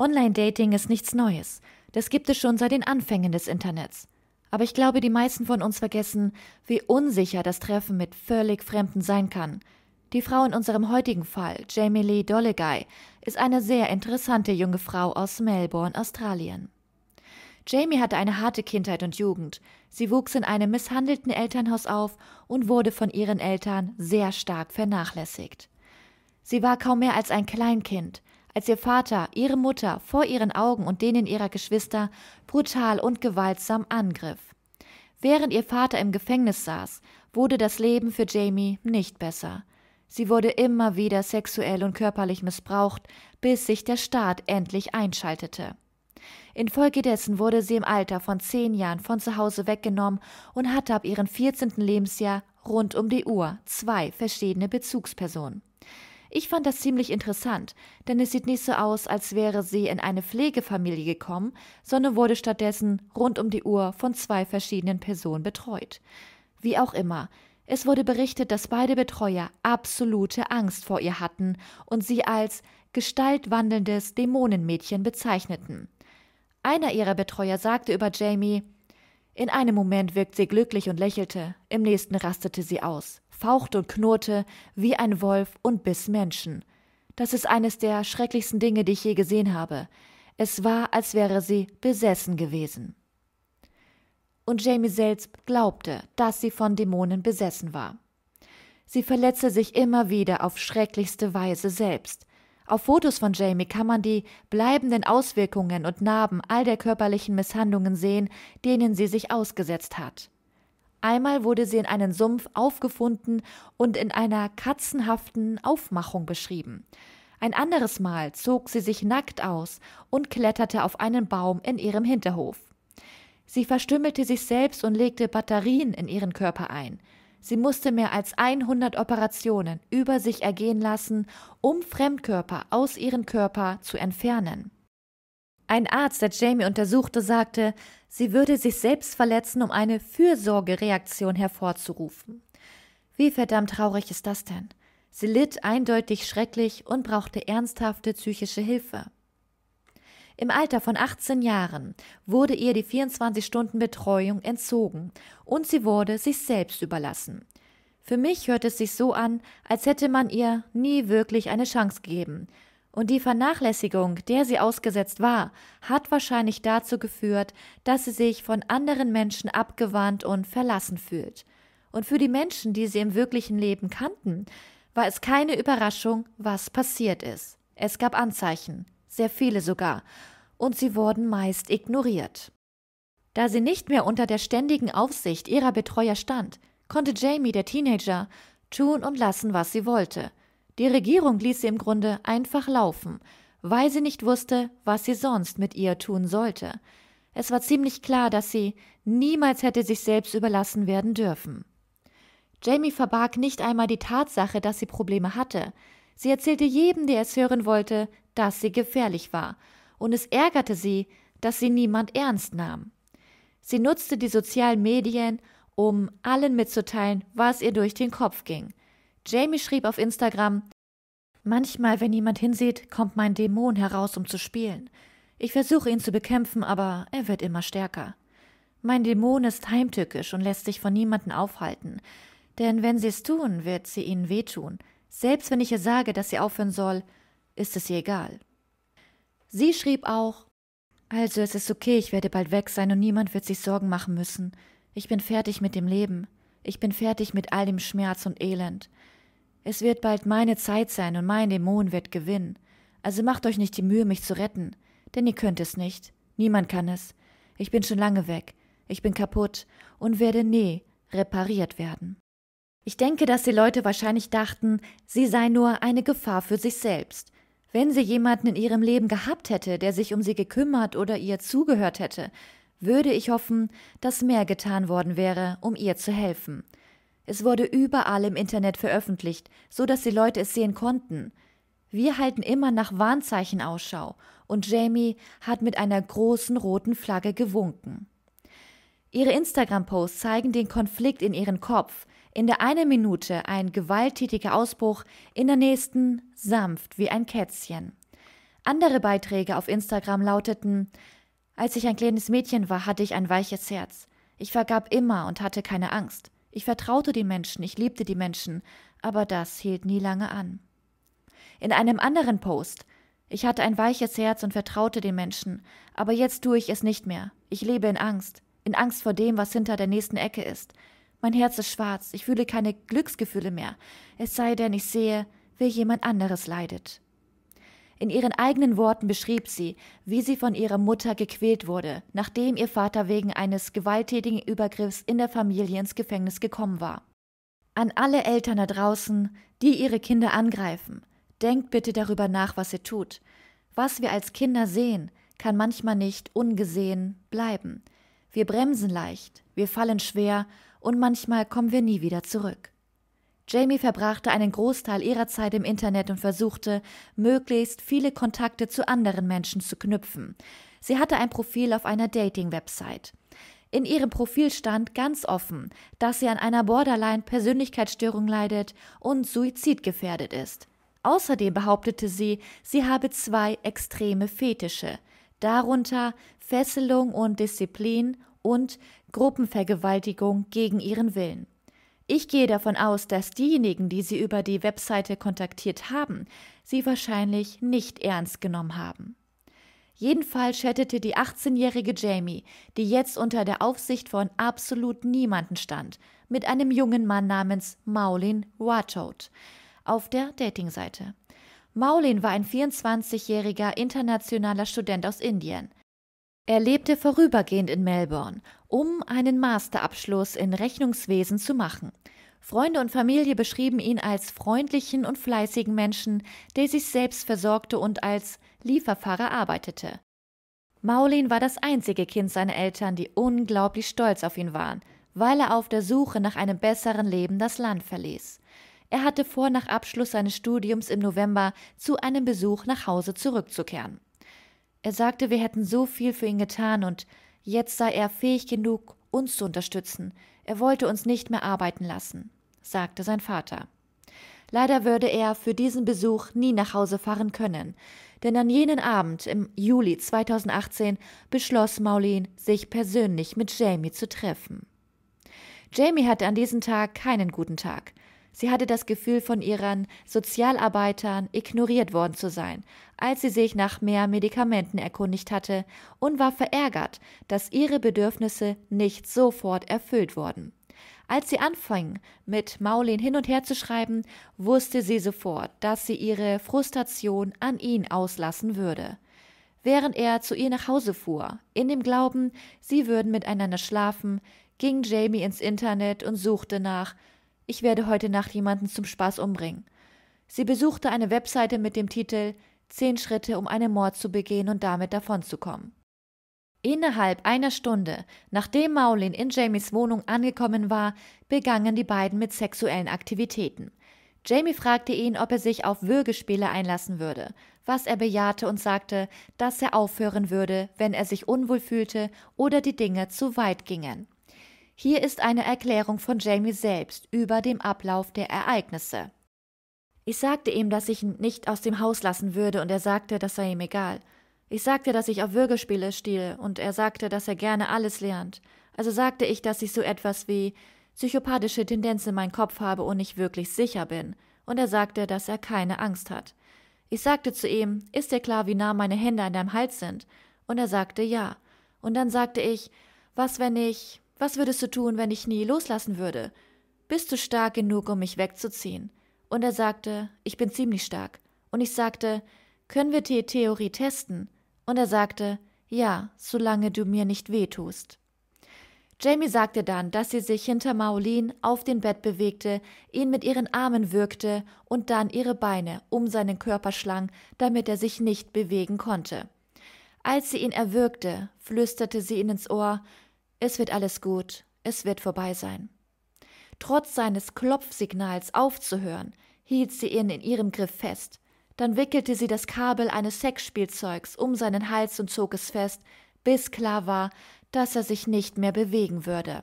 Online-Dating ist nichts Neues. Das gibt es schon seit den Anfängen des Internets. Aber ich glaube, die meisten von uns vergessen, wie unsicher das Treffen mit völlig Fremden sein kann. Die Frau in unserem heutigen Fall, Jamie Lee Dolleguy, ist eine sehr interessante junge Frau aus Melbourne, Australien. Jamie hatte eine harte Kindheit und Jugend. Sie wuchs in einem misshandelten Elternhaus auf und wurde von ihren Eltern sehr stark vernachlässigt. Sie war kaum mehr als ein Kleinkind als ihr Vater ihre Mutter vor ihren Augen und denen ihrer Geschwister brutal und gewaltsam angriff. Während ihr Vater im Gefängnis saß, wurde das Leben für Jamie nicht besser. Sie wurde immer wieder sexuell und körperlich missbraucht, bis sich der Staat endlich einschaltete. Infolgedessen wurde sie im Alter von zehn Jahren von zu Hause weggenommen und hatte ab ihrem 14. Lebensjahr rund um die Uhr zwei verschiedene Bezugspersonen. Ich fand das ziemlich interessant, denn es sieht nicht so aus, als wäre sie in eine Pflegefamilie gekommen, sondern wurde stattdessen rund um die Uhr von zwei verschiedenen Personen betreut. Wie auch immer, es wurde berichtet, dass beide Betreuer absolute Angst vor ihr hatten und sie als gestaltwandelndes Dämonenmädchen bezeichneten. Einer ihrer Betreuer sagte über Jamie, in einem Moment wirkt sie glücklich und lächelte, im nächsten rastete sie aus fauchte und knurrte wie ein Wolf und biss Menschen. Das ist eines der schrecklichsten Dinge, die ich je gesehen habe. Es war, als wäre sie besessen gewesen. Und Jamie selbst glaubte, dass sie von Dämonen besessen war. Sie verletzte sich immer wieder auf schrecklichste Weise selbst. Auf Fotos von Jamie kann man die bleibenden Auswirkungen und Narben all der körperlichen Misshandlungen sehen, denen sie sich ausgesetzt hat. Einmal wurde sie in einen Sumpf aufgefunden und in einer katzenhaften Aufmachung beschrieben. Ein anderes Mal zog sie sich nackt aus und kletterte auf einen Baum in ihrem Hinterhof. Sie verstümmelte sich selbst und legte Batterien in ihren Körper ein. Sie musste mehr als 100 Operationen über sich ergehen lassen, um Fremdkörper aus ihrem Körper zu entfernen. Ein Arzt, der Jamie untersuchte, sagte, sie würde sich selbst verletzen, um eine Fürsorgereaktion hervorzurufen. Wie verdammt traurig ist das denn? Sie litt eindeutig schrecklich und brauchte ernsthafte psychische Hilfe. Im Alter von 18 Jahren wurde ihr die 24-Stunden-Betreuung entzogen und sie wurde sich selbst überlassen. Für mich hört es sich so an, als hätte man ihr nie wirklich eine Chance gegeben und die Vernachlässigung, der sie ausgesetzt war, hat wahrscheinlich dazu geführt, dass sie sich von anderen Menschen abgewandt und verlassen fühlt. Und für die Menschen, die sie im wirklichen Leben kannten, war es keine Überraschung, was passiert ist. Es gab Anzeichen, sehr viele sogar, und sie wurden meist ignoriert. Da sie nicht mehr unter der ständigen Aufsicht ihrer Betreuer stand, konnte Jamie, der Teenager, tun und lassen, was sie wollte – die Regierung ließ sie im Grunde einfach laufen, weil sie nicht wusste, was sie sonst mit ihr tun sollte. Es war ziemlich klar, dass sie niemals hätte sich selbst überlassen werden dürfen. Jamie verbarg nicht einmal die Tatsache, dass sie Probleme hatte. Sie erzählte jedem, der es hören wollte, dass sie gefährlich war, und es ärgerte sie, dass sie niemand ernst nahm. Sie nutzte die sozialen Medien, um allen mitzuteilen, was ihr durch den Kopf ging. Jamie schrieb auf Instagram, Manchmal, wenn jemand hinsieht, kommt mein Dämon heraus, um zu spielen. Ich versuche ihn zu bekämpfen, aber er wird immer stärker. Mein Dämon ist heimtückisch und lässt sich von niemandem aufhalten. Denn wenn sie es tun, wird sie ihnen wehtun. Selbst wenn ich ihr sage, dass sie aufhören soll, ist es ihr egal. Sie schrieb auch, also es ist okay, ich werde bald weg sein und niemand wird sich Sorgen machen müssen. Ich bin fertig mit dem Leben. Ich bin fertig mit all dem Schmerz und Elend. Es wird bald meine Zeit sein und mein Dämon wird gewinnen. Also macht euch nicht die Mühe, mich zu retten, denn ihr könnt es nicht. Niemand kann es. Ich bin schon lange weg. Ich bin kaputt und werde nie repariert werden. Ich denke, dass die Leute wahrscheinlich dachten, sie sei nur eine Gefahr für sich selbst. Wenn sie jemanden in ihrem Leben gehabt hätte, der sich um sie gekümmert oder ihr zugehört hätte, würde ich hoffen, dass mehr getan worden wäre, um ihr zu helfen. Es wurde überall im Internet veröffentlicht, so dass die Leute es sehen konnten. Wir halten immer nach Warnzeichen Ausschau und Jamie hat mit einer großen roten Flagge gewunken. Ihre Instagram-Posts zeigen den Konflikt in ihren Kopf. In der einen Minute ein gewalttätiger Ausbruch, in der nächsten sanft wie ein Kätzchen. Andere Beiträge auf Instagram lauteten als ich ein kleines Mädchen war, hatte ich ein weiches Herz. Ich vergab immer und hatte keine Angst. Ich vertraute den Menschen, ich liebte die Menschen, aber das hielt nie lange an. In einem anderen Post ich hatte ein weiches Herz und vertraute den Menschen, aber jetzt tue ich es nicht mehr. Ich lebe in Angst, in Angst vor dem, was hinter der nächsten Ecke ist. Mein Herz ist schwarz, ich fühle keine Glücksgefühle mehr, es sei denn, ich sehe, wie jemand anderes leidet. In ihren eigenen Worten beschrieb sie, wie sie von ihrer Mutter gequält wurde, nachdem ihr Vater wegen eines gewalttätigen Übergriffs in der Familie ins Gefängnis gekommen war. An alle Eltern da draußen, die ihre Kinder angreifen, denkt bitte darüber nach, was ihr tut. Was wir als Kinder sehen, kann manchmal nicht ungesehen bleiben. Wir bremsen leicht, wir fallen schwer und manchmal kommen wir nie wieder zurück. Jamie verbrachte einen Großteil ihrer Zeit im Internet und versuchte, möglichst viele Kontakte zu anderen Menschen zu knüpfen. Sie hatte ein Profil auf einer Dating-Website. In ihrem Profil stand ganz offen, dass sie an einer Borderline-Persönlichkeitsstörung leidet und suizidgefährdet ist. Außerdem behauptete sie, sie habe zwei extreme Fetische, darunter Fesselung und Disziplin und Gruppenvergewaltigung gegen ihren Willen. Ich gehe davon aus, dass diejenigen, die Sie über die Webseite kontaktiert haben, Sie wahrscheinlich nicht ernst genommen haben. Jedenfalls chattete die 18-jährige Jamie, die jetzt unter der Aufsicht von absolut niemanden stand, mit einem jungen Mann namens Maulin Watchot auf der Datingseite. Maulin war ein 24-jähriger internationaler Student aus Indien. Er lebte vorübergehend in Melbourne, um einen Masterabschluss in Rechnungswesen zu machen. Freunde und Familie beschrieben ihn als freundlichen und fleißigen Menschen, der sich selbst versorgte und als Lieferfahrer arbeitete. Maulin war das einzige Kind seiner Eltern, die unglaublich stolz auf ihn waren, weil er auf der Suche nach einem besseren Leben das Land verließ. Er hatte vor, nach Abschluss seines Studiums im November zu einem Besuch nach Hause zurückzukehren. Er sagte, wir hätten so viel für ihn getan und jetzt sei er fähig genug, uns zu unterstützen. Er wollte uns nicht mehr arbeiten lassen, sagte sein Vater. Leider würde er für diesen Besuch nie nach Hause fahren können, denn an jenen Abend im Juli 2018 beschloss Maulin, sich persönlich mit Jamie zu treffen. Jamie hatte an diesem Tag keinen guten Tag. Sie hatte das Gefühl, von ihren Sozialarbeitern ignoriert worden zu sein, als sie sich nach mehr Medikamenten erkundigt hatte und war verärgert, dass ihre Bedürfnisse nicht sofort erfüllt wurden. Als sie anfing, mit Maulin hin und her zu schreiben, wusste sie sofort, dass sie ihre Frustration an ihn auslassen würde. Während er zu ihr nach Hause fuhr, in dem Glauben, sie würden miteinander schlafen, ging Jamie ins Internet und suchte nach ich werde heute Nacht jemanden zum Spaß umbringen. Sie besuchte eine Webseite mit dem Titel Zehn Schritte, um einen Mord zu begehen und damit davonzukommen. Innerhalb einer Stunde, nachdem Maulin in Jamies Wohnung angekommen war, begannen die beiden mit sexuellen Aktivitäten. Jamie fragte ihn, ob er sich auf Würgespiele einlassen würde, was er bejahte und sagte, dass er aufhören würde, wenn er sich unwohl fühlte oder die Dinge zu weit gingen. Hier ist eine Erklärung von Jamie selbst über den Ablauf der Ereignisse. Ich sagte ihm, dass ich ihn nicht aus dem Haus lassen würde, und er sagte, das sei ihm egal. Ich sagte, dass ich auf Würgespiele stehe, und er sagte, dass er gerne alles lernt. Also sagte ich, dass ich so etwas wie psychopathische Tendenz in meinem Kopf habe und nicht wirklich sicher bin, und er sagte, dass er keine Angst hat. Ich sagte zu ihm, ist dir klar, wie nah meine Hände an deinem Hals sind? Und er sagte ja. Und dann sagte ich, was wenn ich was würdest du tun, wenn ich nie loslassen würde? Bist du stark genug, um mich wegzuziehen? Und er sagte, ich bin ziemlich stark. Und ich sagte, können wir die Theorie testen? Und er sagte, ja, solange du mir nicht wehtust. Jamie sagte dann, dass sie sich hinter Maulin auf den Bett bewegte, ihn mit ihren Armen würgte und dann ihre Beine um seinen Körper schlang, damit er sich nicht bewegen konnte. Als sie ihn erwürgte, flüsterte sie ihn ins Ohr es wird alles gut, es wird vorbei sein. Trotz seines Klopfsignals aufzuhören, hielt sie ihn in ihrem Griff fest. Dann wickelte sie das Kabel eines Sexspielzeugs um seinen Hals und zog es fest, bis klar war, dass er sich nicht mehr bewegen würde.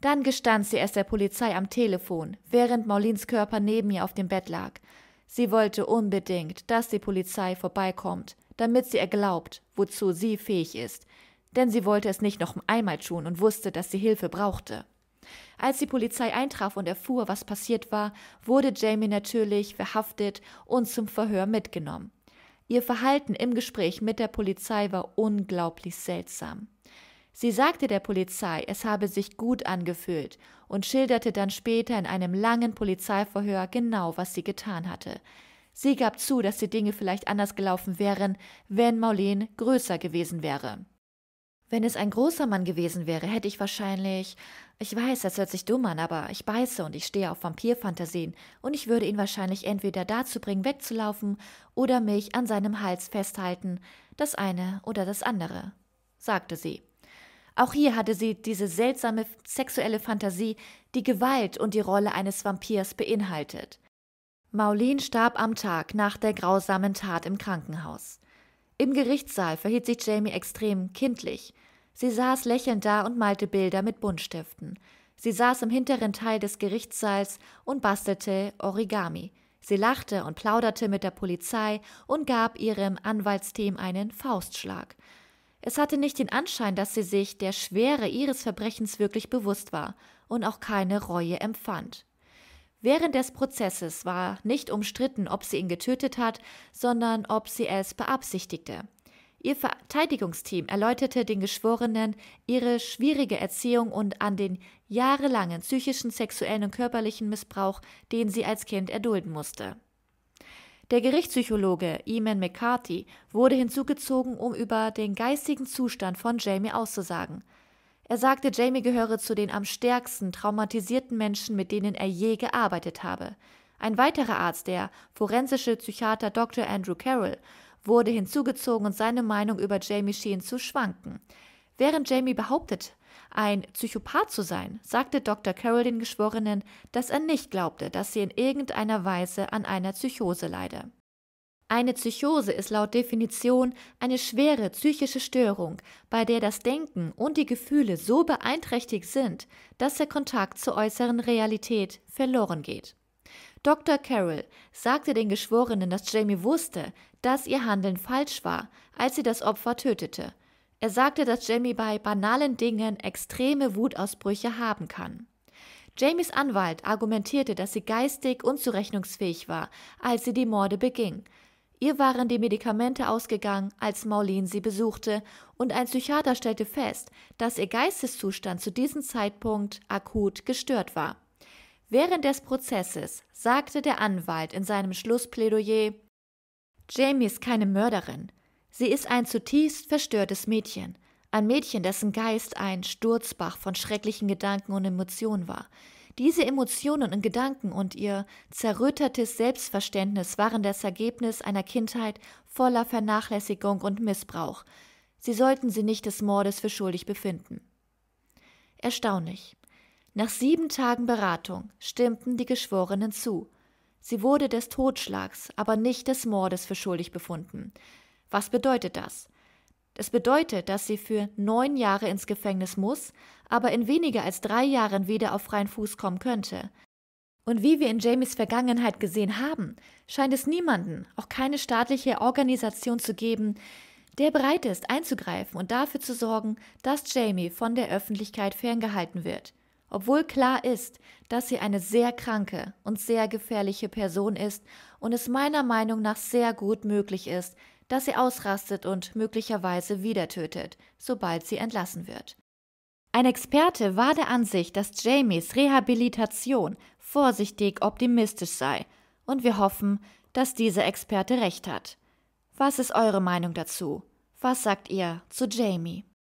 Dann gestand sie es der Polizei am Telefon, während Maulins Körper neben ihr auf dem Bett lag. Sie wollte unbedingt, dass die Polizei vorbeikommt, damit sie ihr wozu sie fähig ist, denn sie wollte es nicht noch einmal tun und wusste, dass sie Hilfe brauchte. Als die Polizei eintraf und erfuhr, was passiert war, wurde Jamie natürlich verhaftet und zum Verhör mitgenommen. Ihr Verhalten im Gespräch mit der Polizei war unglaublich seltsam. Sie sagte der Polizei, es habe sich gut angefühlt und schilderte dann später in einem langen Polizeiverhör genau, was sie getan hatte. Sie gab zu, dass die Dinge vielleicht anders gelaufen wären, wenn Marlene größer gewesen wäre. Wenn es ein großer Mann gewesen wäre, hätte ich wahrscheinlich. Ich weiß, das hört sich dumm an, aber ich beiße und ich stehe auf Vampirfantasien und ich würde ihn wahrscheinlich entweder dazu bringen, wegzulaufen oder mich an seinem Hals festhalten, das eine oder das andere, sagte sie. Auch hier hatte sie diese seltsame sexuelle Fantasie, die Gewalt und die Rolle eines Vampirs beinhaltet. Maulin starb am Tag nach der grausamen Tat im Krankenhaus. Im Gerichtssaal verhielt sich Jamie extrem kindlich. Sie saß lächelnd da und malte Bilder mit Buntstiften. Sie saß im hinteren Teil des Gerichtssaals und bastelte Origami. Sie lachte und plauderte mit der Polizei und gab ihrem Anwaltsteam einen Faustschlag. Es hatte nicht den Anschein, dass sie sich der Schwere ihres Verbrechens wirklich bewusst war und auch keine Reue empfand. Während des Prozesses war nicht umstritten, ob sie ihn getötet hat, sondern ob sie es beabsichtigte. Ihr Verteidigungsteam erläuterte den Geschworenen ihre schwierige Erziehung und an den jahrelangen psychischen, sexuellen und körperlichen Missbrauch, den sie als Kind erdulden musste. Der Gerichtspsychologe Eamon McCarthy wurde hinzugezogen, um über den geistigen Zustand von Jamie auszusagen – er sagte, Jamie gehöre zu den am stärksten traumatisierten Menschen, mit denen er je gearbeitet habe. Ein weiterer Arzt, der forensische Psychiater Dr. Andrew Carroll, wurde hinzugezogen und seine Meinung über Jamie schien zu schwanken. Während Jamie behauptet, ein Psychopath zu sein, sagte Dr. Carroll den Geschworenen, dass er nicht glaubte, dass sie in irgendeiner Weise an einer Psychose leide. Eine Psychose ist laut Definition eine schwere psychische Störung, bei der das Denken und die Gefühle so beeinträchtigt sind, dass der Kontakt zur äußeren Realität verloren geht. Dr. Carroll sagte den Geschworenen, dass Jamie wusste, dass ihr Handeln falsch war, als sie das Opfer tötete. Er sagte, dass Jamie bei banalen Dingen extreme Wutausbrüche haben kann. Jamies Anwalt argumentierte, dass sie geistig unzurechnungsfähig war, als sie die Morde beging, Ihr waren die Medikamente ausgegangen, als Maulin sie besuchte, und ein Psychiater stellte fest, dass ihr Geisteszustand zu diesem Zeitpunkt akut gestört war. Während des Prozesses sagte der Anwalt in seinem Schlussplädoyer Jamie ist keine Mörderin. Sie ist ein zutiefst verstörtes Mädchen, ein Mädchen, dessen Geist ein Sturzbach von schrecklichen Gedanken und Emotionen war. Diese Emotionen und Gedanken und ihr zerrüttetes Selbstverständnis waren das Ergebnis einer Kindheit voller Vernachlässigung und Missbrauch. Sie sollten sie nicht des Mordes für schuldig befinden. Erstaunlich. Nach sieben Tagen Beratung stimmten die Geschworenen zu. Sie wurde des Totschlags, aber nicht des Mordes für schuldig befunden. Was bedeutet das? Es bedeutet, dass sie für neun Jahre ins Gefängnis muss, aber in weniger als drei Jahren wieder auf freien Fuß kommen könnte. Und wie wir in Jamies Vergangenheit gesehen haben, scheint es niemanden, auch keine staatliche Organisation zu geben, der bereit ist, einzugreifen und dafür zu sorgen, dass Jamie von der Öffentlichkeit ferngehalten wird. Obwohl klar ist, dass sie eine sehr kranke und sehr gefährliche Person ist und es meiner Meinung nach sehr gut möglich ist, dass sie ausrastet und möglicherweise wieder tötet, sobald sie entlassen wird. Ein Experte war der Ansicht, dass Jamies Rehabilitation vorsichtig optimistisch sei, und wir hoffen, dass dieser Experte recht hat. Was ist eure Meinung dazu? Was sagt ihr zu Jamie?